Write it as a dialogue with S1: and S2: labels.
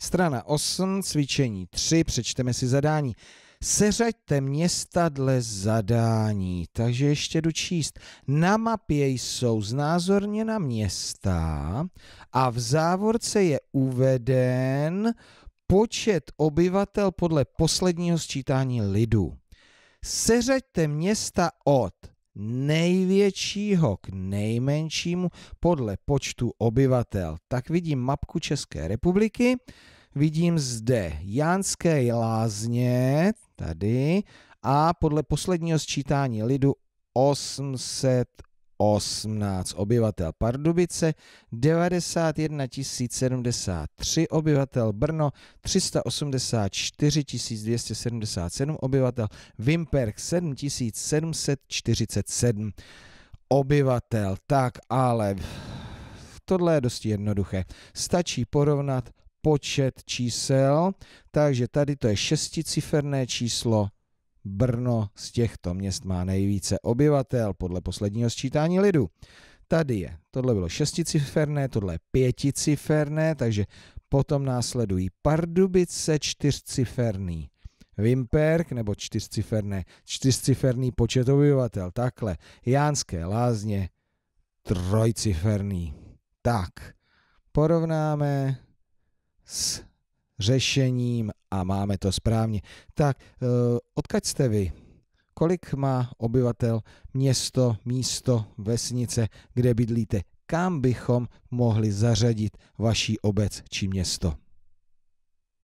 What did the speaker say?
S1: Strana 8, cvičení 3, přečteme si zadání. Seřaďte města dle zadání. Takže ještě jdu číst. Na mapě jsou znázorněna města a v závorce je uveden počet obyvatel podle posledního sčítání lidu. Seřaďte města od největšího k nejmenšímu podle počtu obyvatel. Tak vidím mapku České republiky, vidím zde Jánské lázně, tady, a podle posledního sčítání lidu 800 18 obyvatel Pardubice, 91 073 obyvatel Brno, 384 277 obyvatel Vimperk, 747 obyvatel. Tak ale tohle je dosti jednoduché. Stačí porovnat počet čísel, takže tady to je šesticiferné číslo Brno z těchto měst má nejvíce obyvatel podle posledního sčítání lidu. Tady je, tohle bylo šesticiferné, tohle je pěticiferné, takže potom následují Pardubice čtyřciferný. Vimperk nebo čtyřciferné, čtyřciferný počet obyvatel, takhle. Jánské lázně, trojciferný. Tak, porovnáme s řešením a máme to správně. Tak, eh, odkaď jste vy? Kolik má obyvatel město, místo, vesnice, kde bydlíte? Kam bychom mohli zařadit vaší obec či město?